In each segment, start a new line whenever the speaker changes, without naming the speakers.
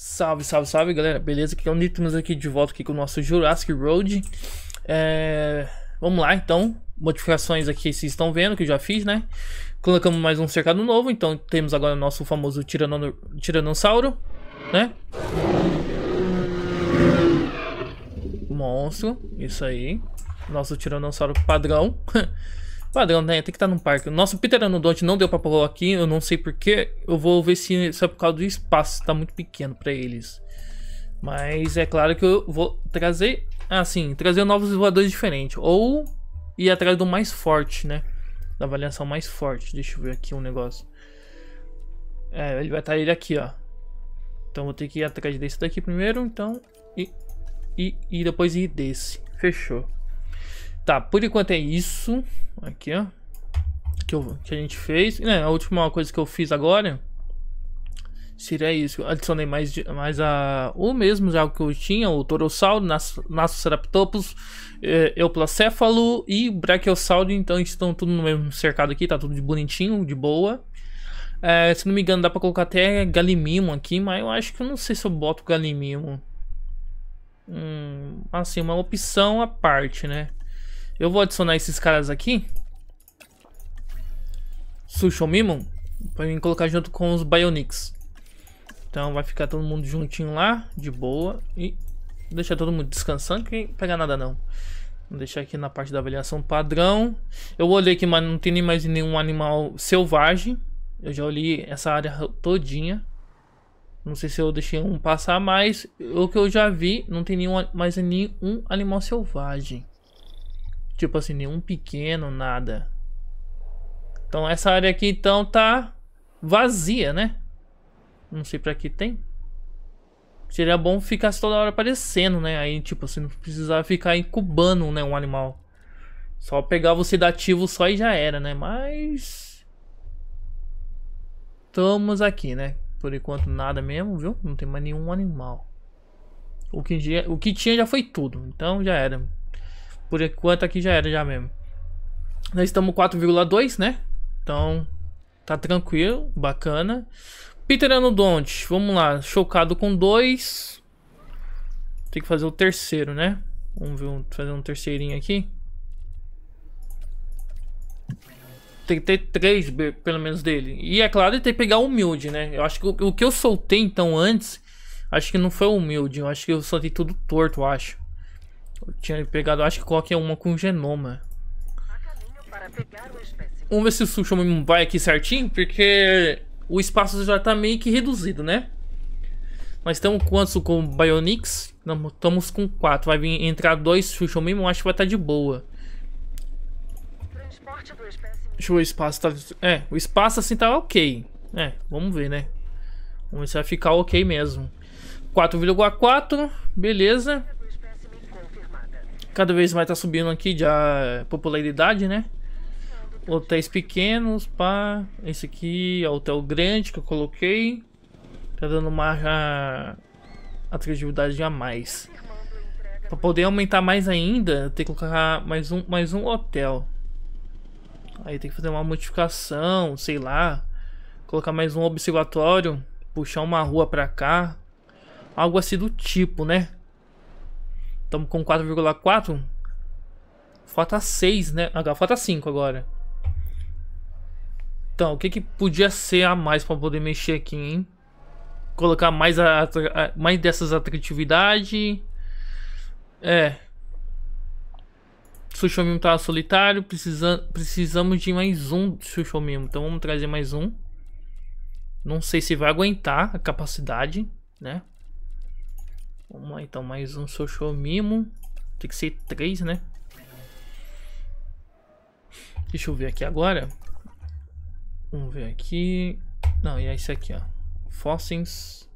Salve, salve, salve galera, beleza? Aqui é o Nitmus aqui de volta aqui com o nosso Jurassic Road é... Vamos lá então, modificações aqui vocês estão vendo que eu já fiz, né? Colocamos mais um cercado novo, então temos agora o nosso famoso Tiranossauro, né? Monstro, isso aí Nosso Tiranossauro padrão Padrão, né? Tem que estar tá num parque. Nosso Peter Anodonte não deu pra pular aqui, eu não sei porquê. Eu vou ver se, se é por causa do espaço, tá muito pequeno pra eles. Mas é claro que eu vou trazer, assim, trazer novos voadores diferentes. Ou ir atrás do mais forte, né? Da avaliação mais forte. Deixa eu ver aqui um negócio. É, ele vai estar tá ele aqui, ó. Então vou ter que ir atrás desse daqui primeiro, então. E, e, e depois ir desse. Fechou. Tá, por enquanto é isso. Aqui, ó. Que, eu, que a gente fez. né a última coisa que eu fiz agora seria isso. Eu adicionei mais, mais a, o mesmo já que eu tinha, o Torossauro, Nassoceraptopus, eh, é, Euplacéfalo e Brachiosauro. Então estão tudo no mesmo cercado aqui, tá tudo de bonitinho, de boa. É, se não me engano, dá pra colocar até Galimimo aqui, mas eu acho que eu não sei se eu boto Galimimo. Hum, assim, uma opção à parte, né? Eu vou adicionar esses caras aqui. Sushomimon. Pra mim colocar junto com os Bionics. Então vai ficar todo mundo juntinho lá, de boa. E deixar todo mundo descansando, que não pegar nada não. Vou deixar aqui na parte da avaliação padrão. Eu olhei aqui, mas não tem nem mais nenhum animal selvagem. Eu já olhei essa área todinha. Não sei se eu deixei um passar, mas o que eu já vi, não tem nenhum, mais nenhum animal selvagem. Tipo assim, nenhum pequeno, nada. Então essa área aqui então tá vazia, né? Não sei pra que tem. Seria bom ficasse toda hora aparecendo, né? Aí, tipo, você não precisava ficar incubando, né? Um animal. Só pegava o sedativo só e já era, né? Mas... Estamos aqui, né? Por enquanto nada mesmo, viu? Não tem mais nenhum animal. O que, o que tinha já foi tudo. Então já era. Por enquanto aqui já era já mesmo. Nós estamos 4,2, né? Então, tá tranquilo, bacana. Peter Anudonte, vamos lá. Chocado com dois. Tem que fazer o terceiro, né? Vamos ver, fazer um terceirinho aqui. Tem que ter três, pelo menos, dele. E é claro, ele tem que pegar humilde, né? Eu acho que o, o que eu soltei, então, antes... Acho que não foi humilde. Eu acho que eu soltei tudo torto, eu acho. Eu tinha pegado, acho que qualquer uma com genoma. Vamos ver se o Sushomon vai aqui certinho, porque o espaço já tá meio que reduzido, né? Nós estamos quantos com Bionix? Estamos com quatro Vai vir entrar dois Sushomon, acho que vai estar tá de boa. Deixa eu ver o espaço. Tá... É, o espaço assim tá ok. É, vamos ver, né? Vamos ver se vai ficar ok mesmo. 4,4, beleza. Cada vez mais tá subindo aqui já ah, popularidade, né? Hotéis pequenos, pá. Esse aqui é o hotel grande que eu coloquei. Tá dando uma ah, atratividade a mais. Para poder aumentar mais ainda, tem que colocar mais um, mais um hotel. Aí tem que fazer uma modificação, sei lá. Colocar mais um observatório, puxar uma rua para cá. Algo assim do tipo, né? Estamos com 4,4. Falta 6, né? Agora ah, falta 5 agora. Então, o que que podia ser a mais para poder mexer aqui, hein? Colocar mais, a, a mais dessas atratividade. É. Sushomimo tá solitário. Precisa, precisamos de mais um Sushomimo. Então vamos trazer mais um. Não sei se vai aguentar a capacidade, né? Vamos lá então, mais um Soshomimo. Tem que ser três, né? Deixa eu ver aqui agora. Vamos ver aqui. Não, e é esse aqui, ó. Fossins.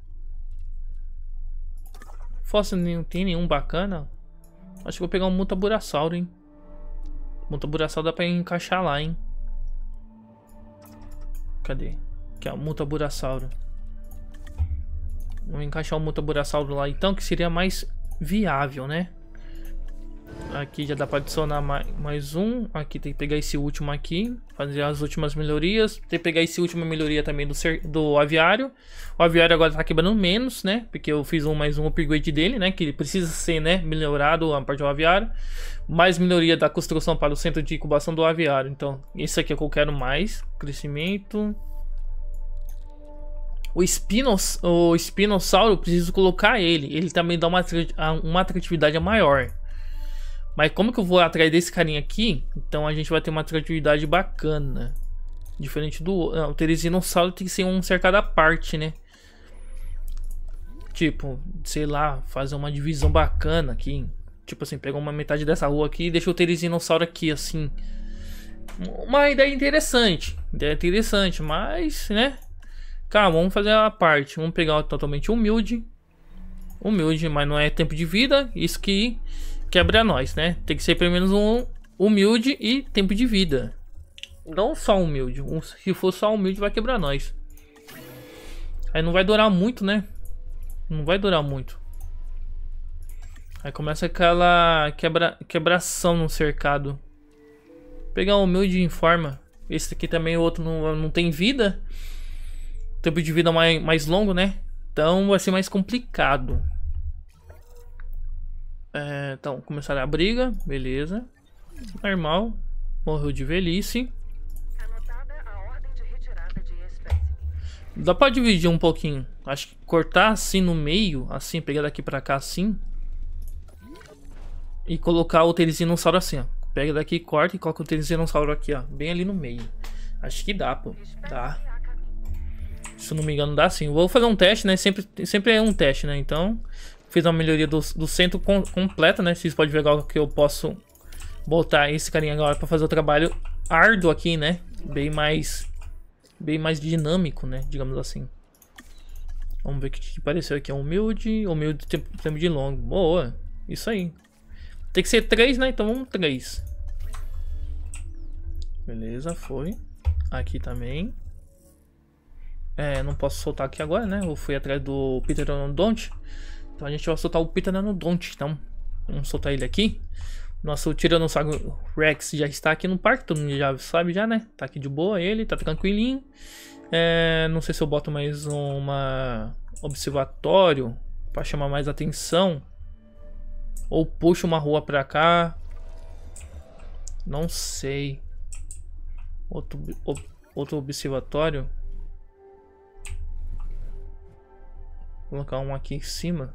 Fóssil não tem nenhum bacana. Acho que vou pegar um Mutaburasauro, hein. Mutaburasauro dá pra encaixar lá, hein. Cadê? Aqui, ó. Mutaburasauro. Vamos encaixar o Mutaburassauro lá então, que seria mais viável, né? Aqui já dá para adicionar mais, mais um. Aqui tem que pegar esse último aqui. Fazer as últimas melhorias. Tem que pegar esse último melhoria também do, ser, do aviário. O aviário agora tá quebrando menos, né? Porque eu fiz um, mais um upgrade dele, né? Que ele precisa ser, né? Melhorado a parte do aviário. Mais melhoria da construção para o centro de incubação do aviário. Então, esse aqui é o que eu quero mais. Crescimento. O, Spinos, o Espinossauro, eu preciso colocar ele. Ele também dá uma, uma atratividade maior. Mas como que eu vou atrás desse carinha aqui? Então a gente vai ter uma atratividade bacana. Diferente do... Não, o Teresinossauro tem que ser um cercado à parte, né? Tipo, sei lá, fazer uma divisão bacana aqui. Tipo assim, pegar uma metade dessa rua aqui e deixar o Teresinossauro aqui, assim. Uma ideia interessante. Ideia interessante, mas, né? vamos fazer a parte. Vamos pegar o totalmente humilde. Humilde, mas não é tempo de vida. Isso que quebra a nós, né? Tem que ser pelo menos um humilde e tempo de vida. Não só humilde. Um, se for só humilde, vai quebrar nós. Aí não vai durar muito, né? Não vai durar muito. Aí começa aquela quebra, quebração no cercado. Vou pegar o humilde em forma. Esse aqui também, o outro não, não tem vida tempo de vida mais, mais longo, né? Então vai ser mais complicado. É, então, começaram a briga, beleza. Normal. Morreu de velhice. Dá pra dividir um pouquinho. Acho que cortar assim no meio, assim, pegar daqui pra cá assim. E colocar o Teresinossauro assim, ó. Pega daqui, corta e coloca o Teresinossauro aqui, ó. Bem ali no meio. Acho que dá, pô. Dá. Se eu não me engano, dá sim. Vou fazer um teste, né? Sempre, sempre é um teste, né? Então, fiz uma melhoria do, do centro com, completa, né? Vocês podem ver agora que eu posso botar esse carinha agora para fazer o trabalho árduo aqui, né? Bem mais, bem mais dinâmico, né? Digamos assim. Vamos ver o que, que pareceu aqui. É humilde, humilde, tempo, tempo de longo. Boa, isso aí. Tem que ser 3, né? Então vamos 3. Beleza, foi. Aqui também. É, não posso soltar aqui agora, né? Eu fui atrás do Pteranodonte. Então a gente vai soltar o Pteranodonte. Então vamos soltar ele aqui. Nosso Tiranossauro Rex já está aqui no parque. Todo mundo já sabe, já, né? Tá aqui de boa ele, tá tranquilinho. É, não sei se eu boto mais um observatório para chamar mais atenção. Ou puxo uma rua para cá. Não sei. Outro, outro observatório. colocar um aqui em cima.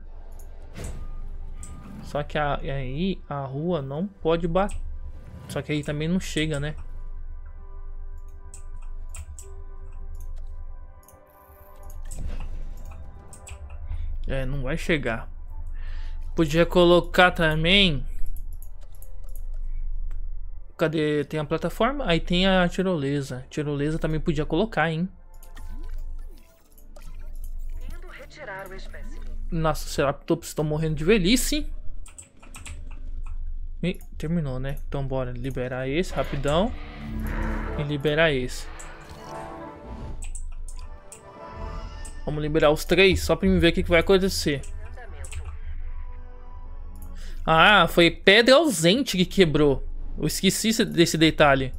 Só que a, aí a rua não pode bater. Só que aí também não chega, né? É, não vai chegar. Podia colocar também... Cadê? Tem a plataforma? Aí tem a tirolesa. Tirolesa também podia colocar, hein? Nossa, será que todos estão morrendo de velhice? E terminou, né? Então bora liberar esse rapidão. E liberar esse. Vamos liberar os três, só pra me ver o que, que vai acontecer. Ah, foi pedra ausente que quebrou. Eu esqueci desse detalhe.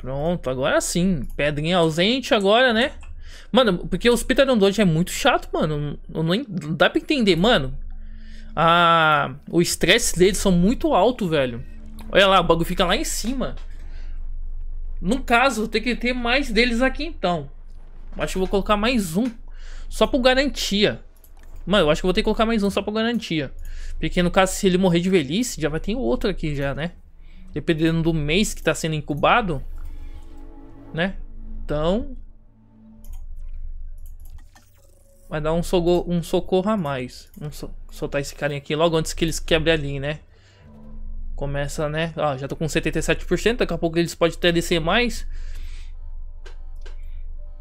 Pronto, agora sim. Pedrinha ausente agora, né? Mano, porque o Peter Dodge é muito chato, mano. Não, não, não dá pra entender, mano. Ah, o estresse deles são muito alto, velho. Olha lá, o bagulho fica lá em cima. No caso, tem que ter mais deles aqui então. Acho que vou colocar mais um. Só por garantia. Mano, eu acho que vou ter que colocar mais um só por garantia. Porque no caso, se ele morrer de velhice, já vai ter outro aqui já, né? Dependendo do mês que tá sendo incubado, né? Então... Vai dar um, sogo, um socorro a mais. Vamos so soltar esse carinha aqui logo antes que eles quebrem ali, né? Começa, né? Ó, já tô com 77%. Daqui a pouco eles podem até descer mais.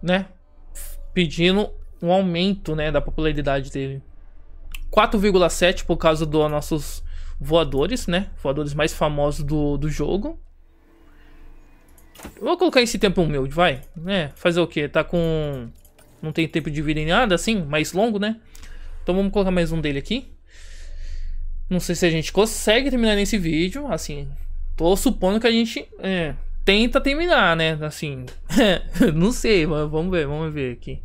Né? Pedindo um aumento, né? Da popularidade dele. 4,7 por causa dos nossos voadores, né? Voadores mais famosos do, do jogo. Vou colocar esse tempo humilde, vai. É, fazer o que? Tá com... Não tem tempo de vida em nada, assim, mais longo, né? Então vamos colocar mais um dele aqui. Não sei se a gente consegue terminar nesse vídeo, assim... Tô supondo que a gente é, tenta terminar, né? Assim, não sei, mas vamos ver, vamos ver aqui.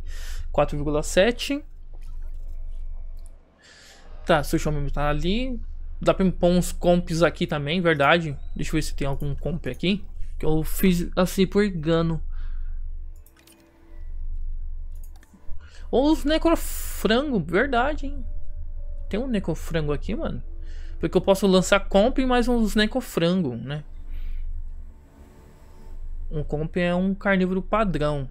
4,7. Tá, Sushi Homem tá ali. Dá pra pôr uns comps aqui também, verdade. Deixa eu ver se tem algum comp aqui. Que eu fiz assim por engano. Os necrofrango, verdade, hein? Tem um necrofrango aqui, mano. Porque eu posso lançar comp e mais uns necrofrango, né? Um comp é um carnívoro padrão.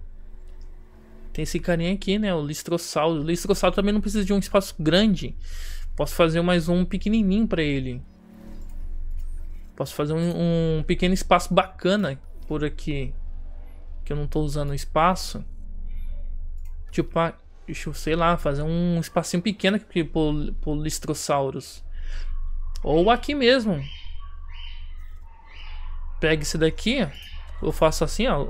Tem esse carinha aqui, né? O listrossauro. O listrossauro também não precisa de um espaço grande. Posso fazer mais um pequenininho para ele. Posso fazer um, um pequeno espaço bacana por aqui. Que eu não estou usando espaço. Tipo, ah, deixa eu, sei lá, fazer um espacinho pequeno aqui pro, pro listrosaurus Ou aqui mesmo. Pega esse daqui. Eu faço assim, ó.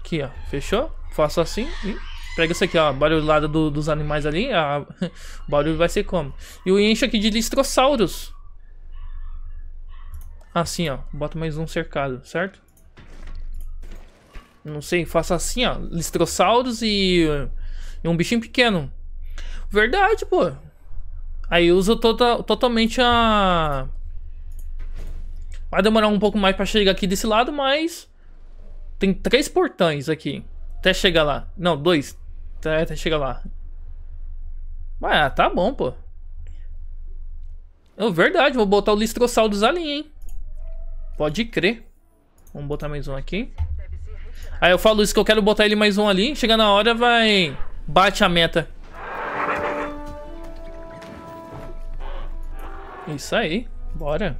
Aqui, ó. Fechou? Faço assim e pega isso aqui, ó. Barulhada do, dos animais ali. A... o barulho vai ser como? E o encho aqui de listrosaurus. Assim, ó. Bota mais um cercado, certo? Não sei, faça assim, ó. Listrossauros e, e um bichinho pequeno. Verdade, pô. Aí usa to tota, totalmente a... Vai demorar um pouco mais pra chegar aqui desse lado, mas... Tem três portões aqui. Até chegar lá. Não, dois. Até, até chegar lá. Ah, tá bom, pô. É verdade, vou botar o Listrossauros ali, hein. Pode crer. Vamos botar mais um aqui. Aí eu falo isso que eu quero botar ele mais um ali. Chega na hora, vai... Bate a meta. Isso aí. Bora.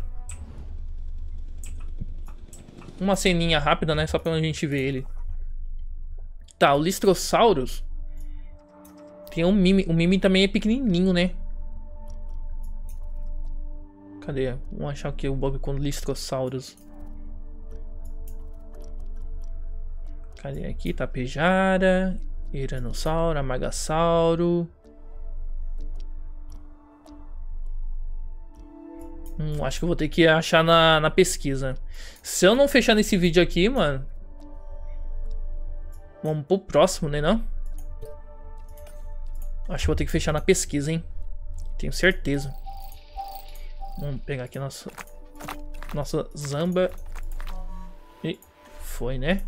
Uma ceninha rápida, né? Só pra gente ver ele. Tá, o Listrosaurus... Tem um Mimi. O Mimi também é pequenininho, né? Cadê? Vamos achar aqui o Bob com listrosauros. Cadê aqui? Tapejara, Iranossauro, Amagasauro. Hum, acho que eu vou ter que achar na, na pesquisa. Se eu não fechar nesse vídeo aqui, mano... Vamos pro próximo, né não? Acho que vou ter que fechar na pesquisa, hein? Tenho certeza. Vamos pegar aqui nossa, nossa zamba. E foi, né?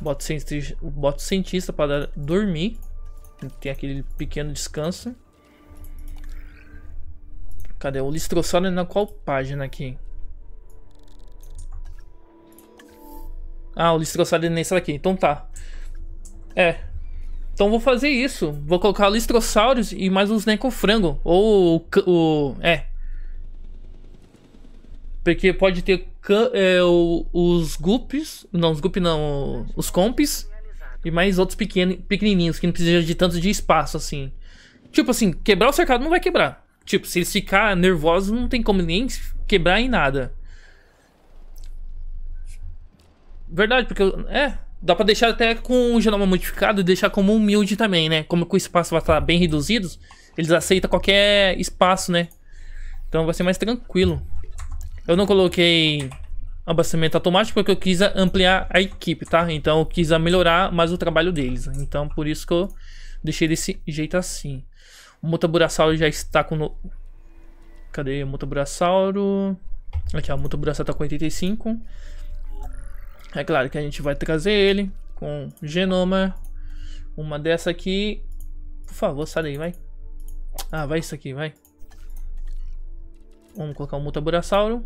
Bota cientista, bota o cientista para dormir. Tem aquele pequeno descanso. Cadê o listrossauro é na qual página aqui? Ah, o listrossauro é nessa daqui. Então tá. É. Então vou fazer isso. Vou colocar listrossauros e mais uns necofrango. Ou o... É. Porque pode ter é, o, os gupes. Não, os gupes não. Os comps E mais outros pequeno, pequenininhos, que não precisam de tanto de espaço, assim. Tipo assim, quebrar o cercado não vai quebrar. Tipo, se eles ficar nervosos, não tem como nem quebrar em nada. Verdade, porque... É, dá pra deixar até com o genoma modificado e deixar como humilde também, né? Como que o espaço vai estar bem reduzido, eles aceitam qualquer espaço, né? Então vai ser mais tranquilo. Eu não coloquei abastecimento automático porque eu quis ampliar a equipe, tá? Então eu quis melhorar mais o trabalho deles. Então por isso que eu deixei desse jeito assim. O Motoburassauro já está com... No... Cadê o Motoburassauro? Aqui, ó, o Motoburassauro está com 85. É claro que a gente vai trazer ele com genoma. Uma dessa aqui. Por favor, sai daí, vai. Ah, vai isso aqui, vai. Vamos colocar o Motoburassauro.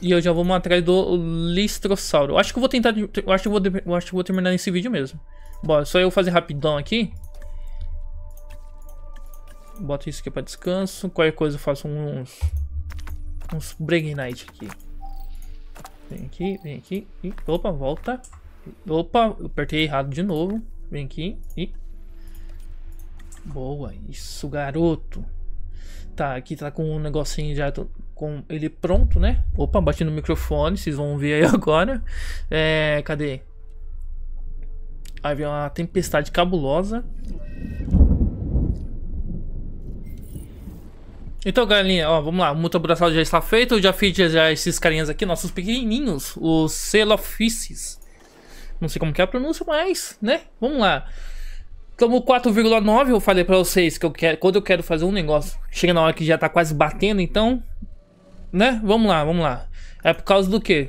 E eu já vou atrás do Listrossauro. Eu acho que eu vou tentar. Eu acho que eu vou, eu acho que vou terminar nesse vídeo mesmo. Bora, só eu fazer rapidão aqui. Bota isso aqui pra descanso. Qualquer coisa eu faço uns. Uns break night aqui. Vem aqui, vem aqui. E, opa, volta. Opa, eu apertei errado de novo. Vem aqui e. Boa, isso, garoto. Tá, aqui tá com um negocinho já. Tô, com ele pronto, né? Opa, bati no microfone, vocês vão ver aí agora. É, cadê? Aí vem uma tempestade cabulosa. Então, galerinha, ó, vamos lá. O muito abraçado já está feito. Eu já fiz já esses carinhas aqui, nossos pequenininhos, os Celofices. Não sei como que é a pronúncia, mas, né? Vamos lá. Estamos 4,9. Eu falei pra vocês que eu quero, quando eu quero fazer um negócio, chega na hora que já tá quase batendo, então né? Vamos lá, vamos lá. É por causa do quê?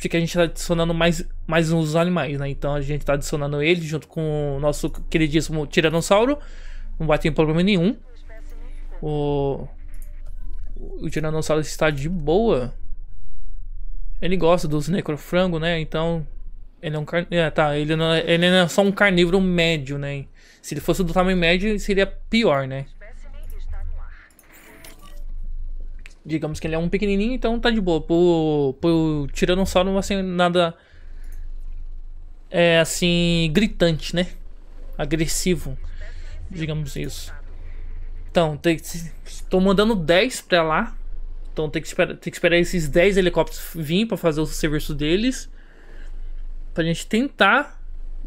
Porque a gente está adicionando mais, mais uns animais, né? Então a gente está adicionando ele junto com o nosso queridíssimo Tiranossauro. Não vai ter problema nenhum. O, o Tiranossauro está de boa. Ele gosta dos necrofrango, né? Então ele é um É, tá, ele não, é, ele não é só um carnívoro médio, né? Se ele fosse do tamanho médio, seria pior, né? digamos que ele é um pequenininho, então tá de boa. Pro, pro Tiranossauro não vai ser nada. É assim. gritante, né? Agressivo. Digamos isso. Então, tem que, tô mandando 10 pra lá. Então tem que esperar, tem que esperar esses 10 helicópteros vir pra fazer o serviço deles. Pra gente tentar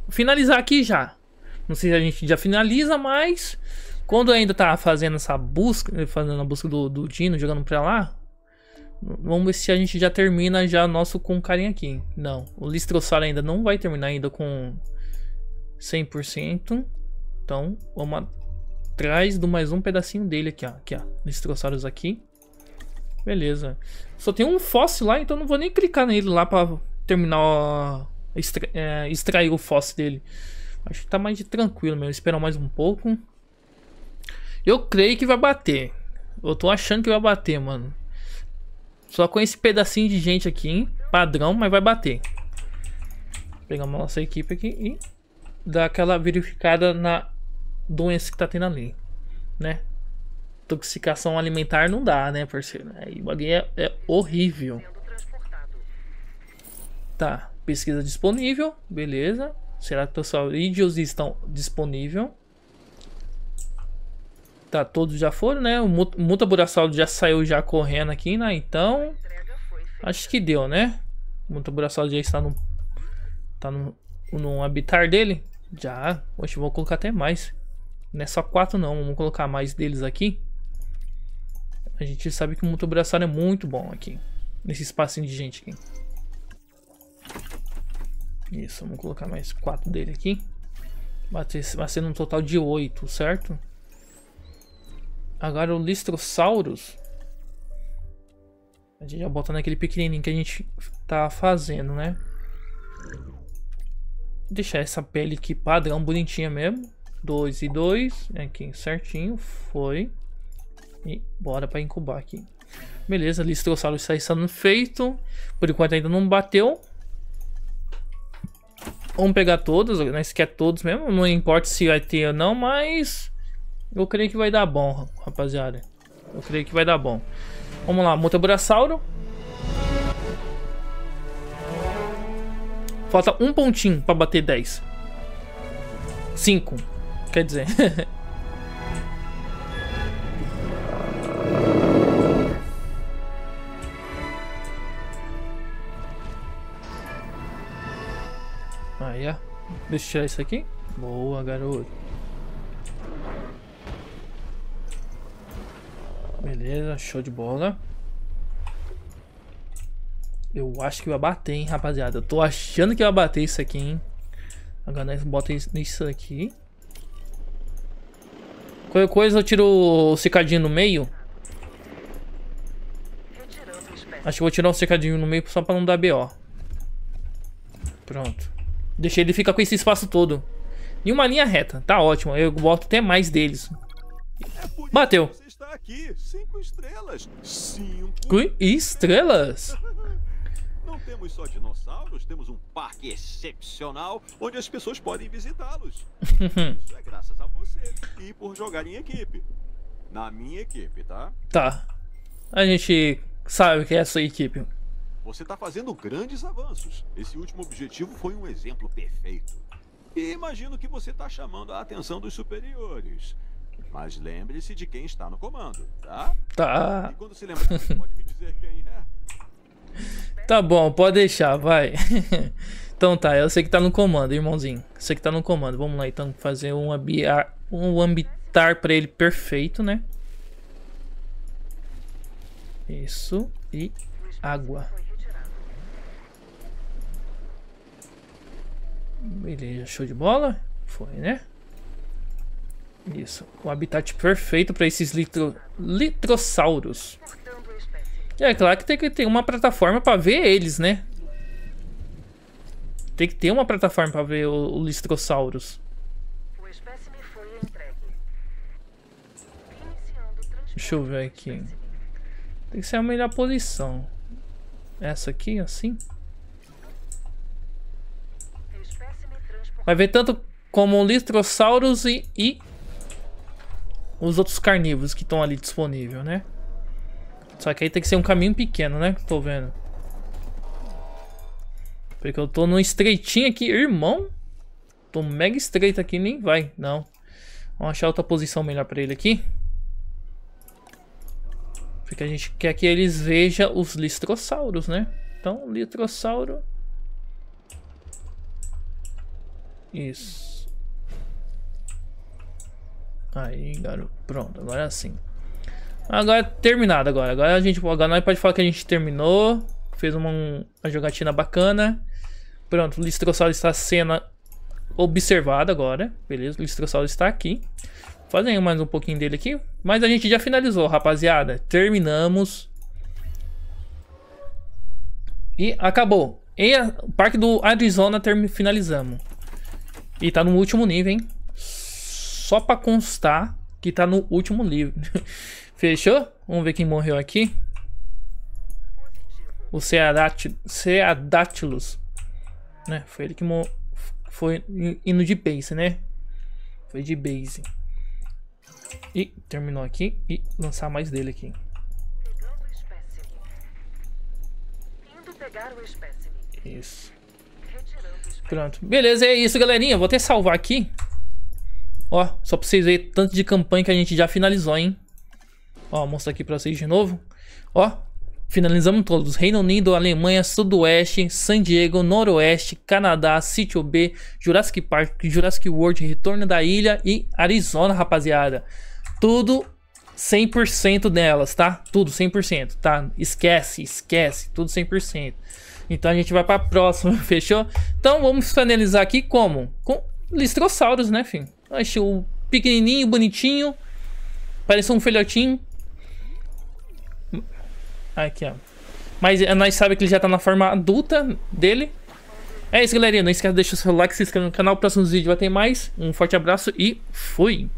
finalizar aqui já. Não sei se a gente já finaliza, mas quando eu ainda tava fazendo essa busca, fazendo a busca do, do Dino, jogando pra lá, vamos ver se a gente já termina já nosso com o carinha aqui. Não, o Listrossauro ainda não vai terminar ainda com 100%. Então, vamos atrás do mais um pedacinho dele aqui, ó. Aqui, ó. Listrossauros aqui. Beleza. Só tem um fóssil lá, então não vou nem clicar nele lá pra terminar, ó, extra, é, extrair o fóssil dele. Acho que tá mais de tranquilo mesmo. Esperar mais um pouco. Eu creio que vai bater. Eu tô achando que vai bater, mano. Só com esse pedacinho de gente aqui, hein? Padrão, mas vai bater. Vou pegar uma nossa equipe aqui e dar aquela verificada na doença que tá tendo ali, né? Intoxicação alimentar não dá, né, parceiro? Aí o bagulho é, é horrível. Tá, pesquisa disponível, beleza. Será que os vídeos estão disponíveis? Tá, todos já foram, né? O Muta Buraçaldo já saiu já correndo aqui, né? Então, acho que deu, né? O Muta Buraçaldo já está no... Tá no, no habitar dele. Já. Oxe, vou colocar até mais. Não é só quatro, não. Vamos colocar mais deles aqui. A gente sabe que o Muta Buraçaldo é muito bom aqui. Nesse espacinho de gente aqui. Isso, vamos colocar mais quatro dele aqui. Vai ser, vai ser um total de oito, Certo? Agora o Listrosaurus. A gente já bota naquele pequenininho que a gente tá fazendo, né? Deixar essa pele aqui padrão, bonitinha mesmo. 2 e 2. Aqui certinho. Foi. E bora para incubar aqui. Beleza, Listrosaurus está sendo feito. Por enquanto ainda não bateu. Vamos pegar todos, nós né? quer todos mesmo. Não importa se vai ter ou não, mas... Eu creio que vai dar bom, rapaziada. Eu creio que vai dar bom. Vamos lá, monta Falta um pontinho pra bater 10. 5. Quer dizer. Aí, ó. Deixa eu tirar isso aqui. Boa, garoto. Beleza, show de bola. Eu acho que vai bater, hein, rapaziada. Eu tô achando que vai bater isso aqui, hein. Agora nós bota isso aqui. Qualquer coisa eu tiro o cicadinho no meio. Acho que vou tirar o cicadinho no meio só pra não dar BO. Pronto. Deixei ele ficar com esse espaço todo. E uma linha reta. Tá ótimo. Eu boto até mais deles. Bateu aqui. Cinco estrelas. Cinco estrelas? Não temos só dinossauros, temos um parque excepcional onde as pessoas podem visitá-los. Isso é graças a você e por jogar em equipe. Na minha equipe, tá? Tá. A gente sabe que é sua equipe. Você está fazendo grandes avanços. Esse último objetivo foi um exemplo perfeito. E imagino que você está chamando a atenção dos superiores. Mas lembre-se de quem está no comando, tá? Tá. E quando se pode me dizer quem é. Tá bom, pode deixar, vai. então tá, eu é sei que tá no comando, irmãozinho. Você que tá no comando. Vamos lá então fazer um, ambiar, um ambitar para ele perfeito, né? Isso. E água. Beleza, show de bola? Foi, né? Isso. O habitat perfeito para esses litro... litrossauros. E é claro que tem que ter uma plataforma para ver eles, né? Tem que ter uma plataforma para ver os litrossauros. Deixa eu ver aqui. Tem que ser a melhor posição. Essa aqui, assim. Vai ver tanto como litrossauros e, e os outros carnívoros que estão ali disponível, né? Só que aí tem que ser um caminho pequeno, né? Tô vendo. Porque eu tô num estreitinho aqui, irmão. Tô mega estreito aqui, nem vai, não. Vamos achar outra posição melhor pra ele aqui. Porque a gente quer que eles vejam os litrossauros, né? Então, litrossauro... Isso. Aí, garoto. Pronto, agora é sim. Agora é terminado agora. Agora a gente agora nós pode falar que a gente terminou. Fez uma, uma jogatina bacana. Pronto, o Listrossauro está sendo observado agora. Beleza, o Listrossauro está aqui. Fazendo mais um pouquinho dele aqui. Mas a gente já finalizou, rapaziada. Terminamos. E acabou. E o parque do Arizona finalizamos. E tá no último nível, hein? só para constar que tá no último livro. Fechou? Vamos ver quem morreu aqui. O Ceadatilus. Né? Foi ele que morreu. Foi indo de base, né? Foi de base. E terminou aqui. E lançar mais dele aqui. Isso. Pronto. Beleza, é isso, galerinha. Vou até salvar aqui. Ó, só pra vocês verem tanto de campanha que a gente já finalizou, hein? Ó, mostrar aqui pra vocês de novo. Ó, finalizamos todos. Reino Unido, Alemanha, Sudoeste, San Diego, Noroeste, Canadá, Sítio B, Jurassic Park, Jurassic World, Retorno da Ilha e Arizona, rapaziada. Tudo 100% delas, tá? Tudo 100%, tá? Esquece, esquece, tudo 100%. Então a gente vai para a próxima, fechou? Então vamos finalizar aqui como? Com Listrossauros, né, filho? Achei o pequenininho, bonitinho. Parece um filhotinho. Aqui, ó. Mas eh, nós sabemos que ele já tá na forma adulta dele. É isso, galerinha. Não esquece de deixar o seu like, se inscrever no canal. Próximos vídeos vai ter mais. Um forte abraço e fui!